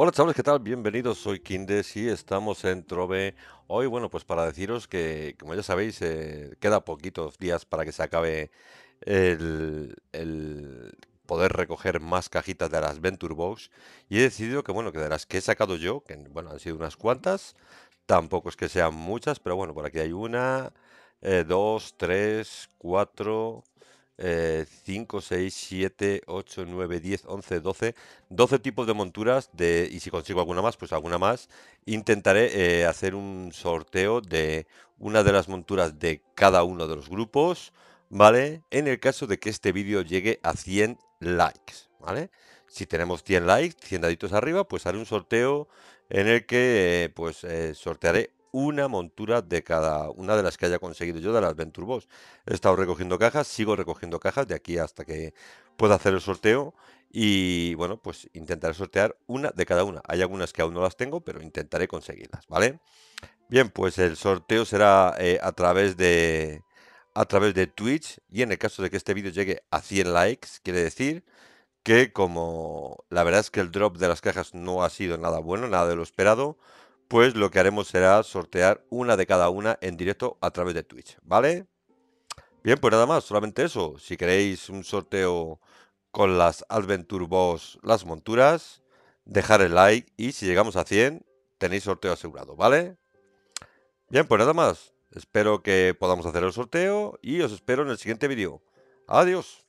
Hola chavales, ¿qué tal? Bienvenidos, soy Kindes y estamos en Trove. Hoy, bueno, pues para deciros que, como ya sabéis, eh, queda poquitos días para que se acabe el, poder recoger más cajitas de las Venture Box. Y he decidido que, bueno, que de las que he sacado yo, que bueno, han sido unas cuantas, tampoco es que sean muchas, pero bueno, por aquí hay una, eh, dos, tres, cuatro, 5, 6, 7, 8, 9, 10, 11, 12. 12 tipos de monturas de, y si consigo alguna más, pues alguna más. Intentaré eh, hacer un sorteo de una de las monturas de cada uno de los grupos, ¿vale? En el caso de que este vídeo llegue a 100 likes, ¿vale? Si tenemos 100 likes, 100 daditos arriba, pues haré un sorteo en el que eh, pues, eh, sortearé una montura de cada una de las que haya conseguido yo de las Venture He estado recogiendo cajas, sigo recogiendo cajas de aquí hasta que pueda hacer el sorteo. Y bueno, pues intentaré sortear una de cada una. Hay algunas que aún no las tengo, pero intentaré conseguirlas, ¿vale? Bien, pues el sorteo será eh, a través de a través de Twitch y en el caso de que este vídeo llegue a 100 likes, quiere decir que como la verdad es que el drop de las cajas no ha sido nada bueno, nada de lo esperado, pues lo que haremos será sortear una de cada una en directo a través de Twitch, ¿vale? Bien, pues nada más, solamente eso. Si queréis un sorteo con las Adventure Boss, las monturas, dejar el like y si llegamos a 100 tenéis sorteo asegurado, ¿vale? Bien, pues nada más. Espero que podamos hacer el sorteo y os espero en el siguiente vídeo. Adiós.